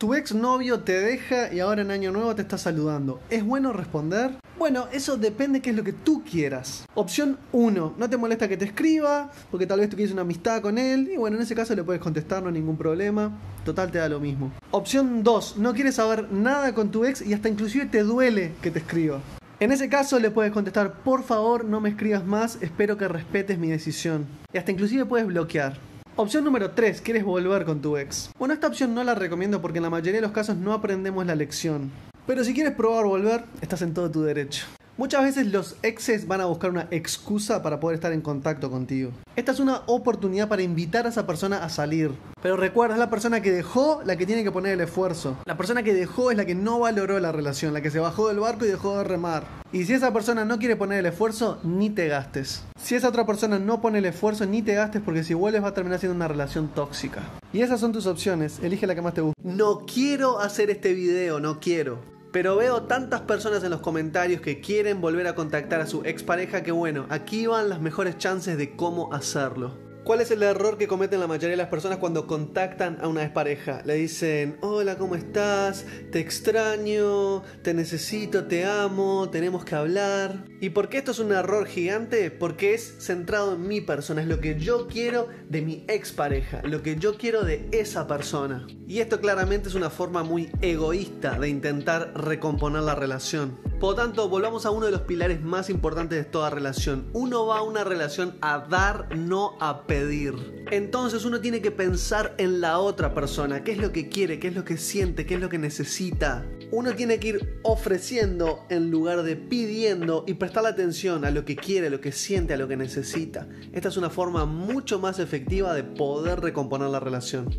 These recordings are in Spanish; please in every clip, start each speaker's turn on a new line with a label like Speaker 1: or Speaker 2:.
Speaker 1: Tu ex novio te deja y ahora en Año Nuevo te está saludando. ¿Es bueno responder? Bueno, eso depende qué es lo que tú quieras. Opción 1. No te molesta que te escriba, porque tal vez tú quieres una amistad con él. Y bueno, en ese caso le puedes contestar, no hay ningún problema. Total, te da lo mismo. Opción 2. No quieres saber nada con tu ex y hasta inclusive te duele que te escriba. En ese caso le puedes contestar, por favor no me escribas más, espero que respetes mi decisión. Y hasta inclusive puedes bloquear. Opción número 3, quieres volver con tu ex. Bueno, esta opción no la recomiendo porque en la mayoría de los casos no aprendemos la lección. Pero si quieres probar volver, estás en todo tu derecho. Muchas veces los exes van a buscar una excusa para poder estar en contacto contigo. Esta es una oportunidad para invitar a esa persona a salir. Pero recuerda, es la persona que dejó la que tiene que poner el esfuerzo. La persona que dejó es la que no valoró la relación, la que se bajó del barco y dejó de remar. Y si esa persona no quiere poner el esfuerzo, ni te gastes. Si esa otra persona no pone el esfuerzo, ni te gastes porque si vuelves va a terminar siendo una relación tóxica. Y esas son tus opciones, elige la que más te guste. No quiero hacer este video, no quiero. Pero veo tantas personas en los comentarios que quieren volver a contactar a su expareja que bueno, aquí van las mejores chances de cómo hacerlo. ¿Cuál es el error que cometen la mayoría de las personas cuando contactan a una expareja? Le dicen, hola, ¿cómo estás? Te extraño, te necesito, te amo, tenemos que hablar. ¿Y por qué esto es un error gigante? Porque es centrado en mi persona, es lo que yo quiero de mi expareja, lo que yo quiero de esa persona. Y esto claramente es una forma muy egoísta de intentar recomponer la relación. Por lo tanto, volvamos a uno de los pilares más importantes de toda relación. Uno va a una relación a dar, no a pedir. Entonces uno tiene que pensar en la otra persona, qué es lo que quiere, qué es lo que siente, qué es lo que necesita. Uno tiene que ir ofreciendo en lugar de pidiendo y prestar atención a lo que quiere, a lo que siente, a lo que necesita. Esta es una forma mucho más efectiva de poder recomponer la relación.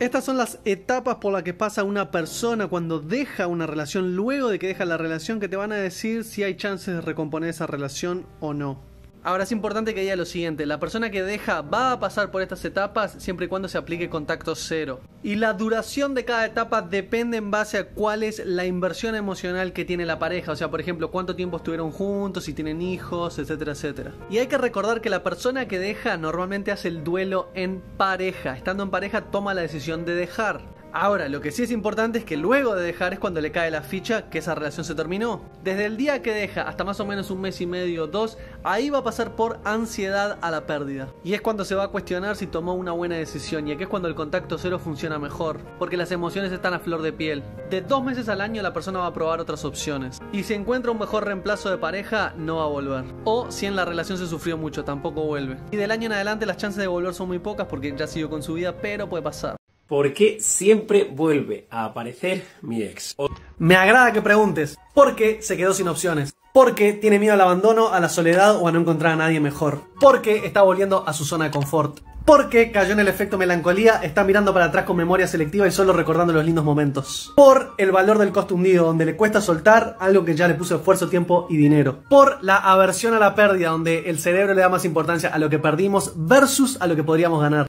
Speaker 1: Estas son las etapas por las que pasa una persona cuando deja una relación, luego de que deja la relación, que te van a decir si hay chances de recomponer esa relación o no. Ahora es importante que diga lo siguiente, la persona que deja va a pasar por estas etapas siempre y cuando se aplique contacto cero. Y la duración de cada etapa depende en base a cuál es la inversión emocional que tiene la pareja, o sea, por ejemplo, cuánto tiempo estuvieron juntos, si tienen hijos, etcétera, etcétera. Y hay que recordar que la persona que deja normalmente hace el duelo en pareja, estando en pareja toma la decisión de dejar. Ahora, lo que sí es importante es que luego de dejar es cuando le cae la ficha que esa relación se terminó. Desde el día que deja hasta más o menos un mes y medio, o dos, ahí va a pasar por ansiedad a la pérdida. Y es cuando se va a cuestionar si tomó una buena decisión y que es cuando el contacto cero funciona mejor, porque las emociones están a flor de piel. De dos meses al año la persona va a probar otras opciones. Y si encuentra un mejor reemplazo de pareja, no va a volver. O si en la relación se sufrió mucho, tampoco vuelve. Y del año en adelante las chances de volver son muy pocas porque ya siguió con su vida, pero puede pasar. ¿Por qué siempre vuelve a aparecer mi ex? Me agrada que preguntes. ¿Por qué se quedó sin opciones. Porque tiene miedo al abandono, a la soledad o a no encontrar a nadie mejor. Porque está volviendo a su zona de confort. Porque cayó en el efecto melancolía, está mirando para atrás con memoria selectiva y solo recordando los lindos momentos. Por el valor del costo hundido, donde le cuesta soltar algo que ya le puso esfuerzo, tiempo y dinero. Por la aversión a la pérdida, donde el cerebro le da más importancia a lo que perdimos versus a lo que podríamos ganar.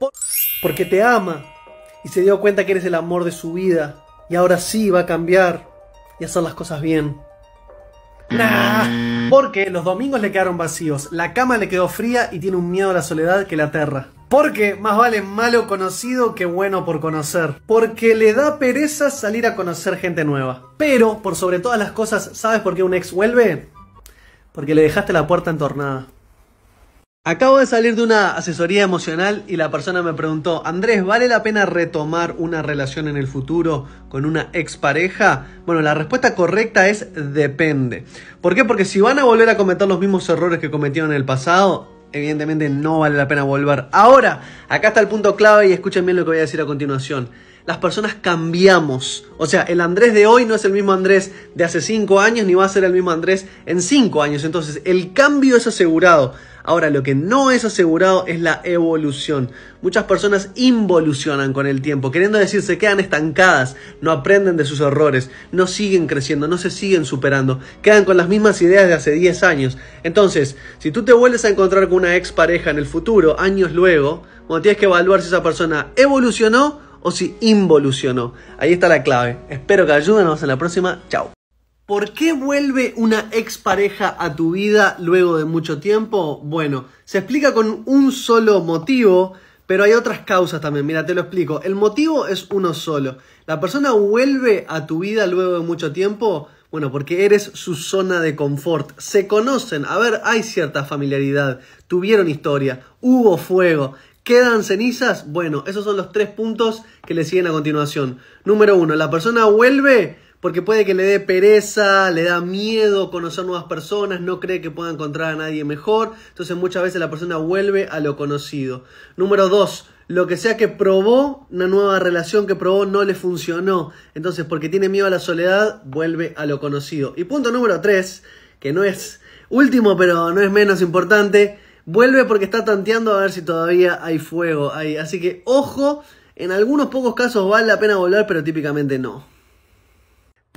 Speaker 1: Porque te ama y se dio cuenta que eres el amor de su vida y ahora sí va a cambiar y hacer las cosas bien. Nah, porque los domingos le quedaron vacíos, la cama le quedó fría y tiene un miedo a la soledad que la aterra. Porque más vale malo conocido que bueno por conocer. Porque le da pereza salir a conocer gente nueva. Pero, por sobre todas las cosas, ¿sabes por qué un ex vuelve? Porque le dejaste la puerta entornada. Acabo de salir de una asesoría emocional y la persona me preguntó, Andrés, ¿vale la pena retomar una relación en el futuro con una expareja? Bueno, la respuesta correcta es depende. ¿Por qué? Porque si van a volver a cometer los mismos errores que cometieron en el pasado, evidentemente no vale la pena volver. Ahora, acá está el punto clave y escuchen bien lo que voy a decir a continuación las personas cambiamos. O sea, el Andrés de hoy no es el mismo Andrés de hace 5 años, ni va a ser el mismo Andrés en 5 años. Entonces, el cambio es asegurado. Ahora, lo que no es asegurado es la evolución. Muchas personas involucionan con el tiempo, queriendo decir, se quedan estancadas, no aprenden de sus errores, no siguen creciendo, no se siguen superando, quedan con las mismas ideas de hace 10 años. Entonces, si tú te vuelves a encontrar con una expareja en el futuro, años luego, cuando tienes que evaluar si esa persona evolucionó o si involucionó. Ahí está la clave. Espero que ayuden, en la próxima. Chao. ¿Por qué vuelve una expareja a tu vida luego de mucho tiempo? Bueno, se explica con un solo motivo, pero hay otras causas también. Mira, te lo explico. El motivo es uno solo. La persona vuelve a tu vida luego de mucho tiempo bueno, porque eres su zona de confort. Se conocen, a ver, hay cierta familiaridad, tuvieron historia, hubo fuego. ¿Quedan cenizas? Bueno, esos son los tres puntos que le siguen a continuación. Número uno, la persona vuelve porque puede que le dé pereza, le da miedo conocer nuevas personas, no cree que pueda encontrar a nadie mejor. Entonces muchas veces la persona vuelve a lo conocido. Número dos, lo que sea que probó, una nueva relación que probó no le funcionó. Entonces, porque tiene miedo a la soledad, vuelve a lo conocido. Y punto número tres, que no es último, pero no es menos importante, Vuelve porque está tanteando a ver si todavía hay fuego ahí. Así que ojo, en algunos pocos casos vale la pena volar pero típicamente no.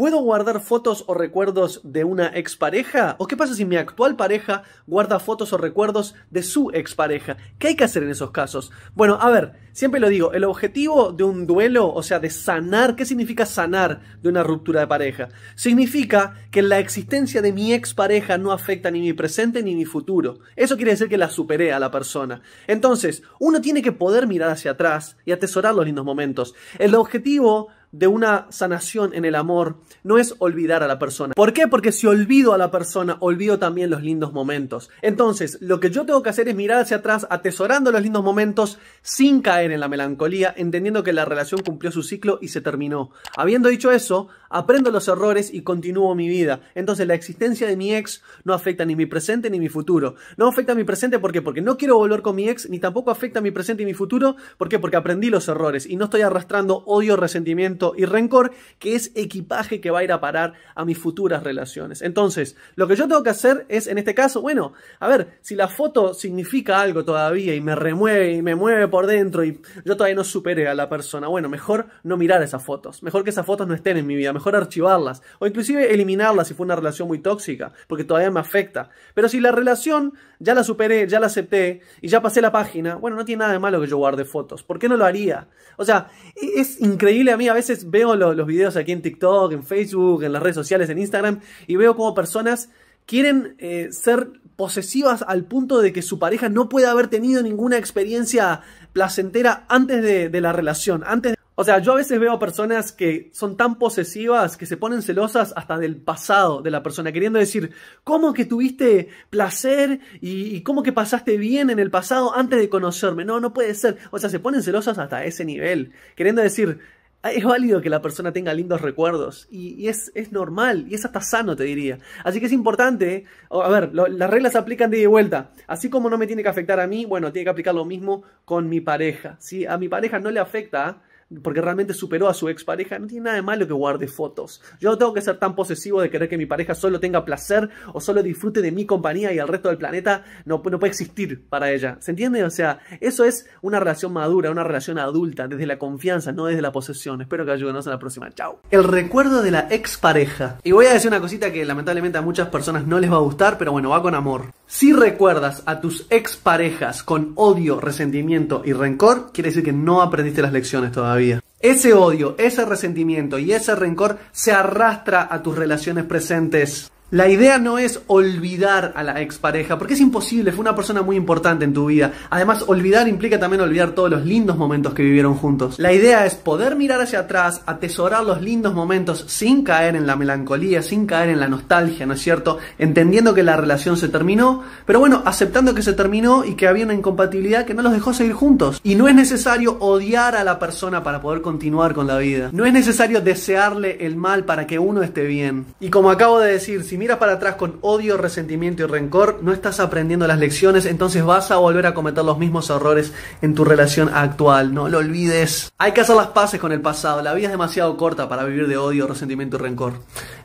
Speaker 1: ¿Puedo guardar fotos o recuerdos de una expareja? ¿O qué pasa si mi actual pareja guarda fotos o recuerdos de su expareja? ¿Qué hay que hacer en esos casos? Bueno, a ver, siempre lo digo, el objetivo de un duelo, o sea, de sanar, ¿qué significa sanar de una ruptura de pareja? Significa que la existencia de mi expareja no afecta ni mi presente ni mi futuro. Eso quiere decir que la superé a la persona. Entonces, uno tiene que poder mirar hacia atrás y atesorar los lindos momentos. El objetivo de una sanación en el amor no es olvidar a la persona. ¿Por qué? Porque si olvido a la persona, olvido también los lindos momentos. Entonces, lo que yo tengo que hacer es mirar hacia atrás, atesorando los lindos momentos sin caer en la melancolía, entendiendo que la relación cumplió su ciclo y se terminó. Habiendo dicho eso, aprendo los errores y continúo mi vida. Entonces, la existencia de mi ex no afecta ni mi presente ni mi futuro. No afecta a mi presente porque porque no quiero volver con mi ex, ni tampoco afecta a mi presente y mi futuro. ¿Por qué? Porque aprendí los errores y no estoy arrastrando odio, resentimiento y rencor, que es equipaje que va a ir a parar a mis futuras relaciones. Entonces, lo que yo tengo que hacer es, en este caso, bueno, a ver, si la foto significa algo todavía y me remueve y me mueve por dentro y yo todavía no supere a la persona, bueno, mejor no mirar esas fotos, mejor que esas fotos no estén en mi vida, mejor archivarlas o inclusive eliminarlas si fue una relación muy tóxica, porque todavía me afecta. Pero si la relación ya la superé, ya la acepté y ya pasé la página, bueno, no tiene nada de malo que yo guarde fotos, ¿por qué no lo haría? O sea, e-, es increíble a mí a veces veo los videos aquí en TikTok, en Facebook, en las redes sociales, en Instagram, y veo como personas quieren eh, ser posesivas al punto de que su pareja no puede haber tenido ninguna experiencia placentera antes de, la relación, antes O sea, yo a veces veo personas que son tan posesivas que se ponen celosas hasta del pasado de la persona, queriendo decir, ¿cómo que tuviste placer y, cómo que pasaste bien en el pasado antes de conocerme? No, no puede ser. O sea, se ponen celosas hasta ese nivel, queriendo decir, Ah, es válido que la persona tenga lindos recuerdos y, es, es, normal y es hasta sano, te diría. Así que es importante, a ver, las reglas se aplican de vuelta. Así como no me tiene que afectar a mí, bueno, tiene que aplicar lo mismo con mi pareja. Si a mi pareja no le afecta porque realmente superó a su expareja, no tiene nada de malo que guarde fotos. Yo no tengo que ser tan posesivo de querer que mi pareja solo tenga placer o solo disfrute de mi compañía y al resto del planeta no, no puede existir para ella. ¿Se entiende? O sea, eso es una relación madura, una relación adulta, desde la confianza, no desde la posesión. Espero que ayudenos en la próxima. Chao. El recuerdo de la expareja. Y voy a decir una cosita que lamentablemente a muchas personas no les va a gustar, pero bueno, va con amor. Si recuerdas a tus exparejas con odio, resentimiento y rencor, quiere decir que no aprendiste las lecciones todavía. Ese odio, ese resentimiento y ese rencor se arrastra a tus relaciones presentes. La idea no es olvidar a la expareja, porque es imposible, fue una persona muy importante en tu vida. Además, olvidar implica también olvidar todos los lindos momentos que vivieron juntos. La idea es poder mirar hacia atrás, atesorar los lindos momentos sin caer en la melancolía, sin caer en la nostalgia, ¿no es cierto? Entendiendo que la relación se terminó, pero bueno, aceptando que se terminó y que había una incompatibilidad que no los dejó seguir juntos. Y no es necesario odiar a la persona para poder continuar con la vida. No es necesario desearle el mal para que uno esté bien. Y como acabo de decir, si Mira para atrás con odio, resentimiento y rencor, no estás aprendiendo las lecciones, entonces vas a volver a cometer los mismos errores en tu relación actual. No lo olvides. Hay que hacer las paces con el pasado. La vida es demasiado corta para vivir de odio, resentimiento y rencor.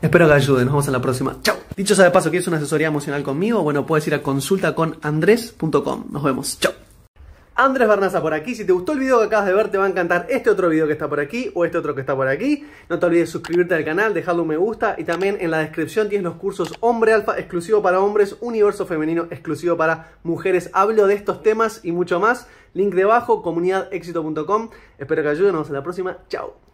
Speaker 1: Espero que ayude. Nos vemos en la próxima. Chao. Dicho sea de paso, ¿quieres una asesoría emocional conmigo? Bueno, puedes ir a consulta con Nos vemos. Chao. Andrés Barnaza por aquí. Si te gustó el video que acabas de ver, te va a encantar este otro video que está por aquí o este otro que está por aquí. No te olvides suscribirte al canal, dejarle un me gusta y también en la descripción tienes los cursos Hombre Alfa exclusivo para hombres, Universo Femenino exclusivo para mujeres. Hablo de estos temas y mucho más. Link debajo, comunidadexito.com. Espero que ayuden. Nos vemos en la próxima. Chao.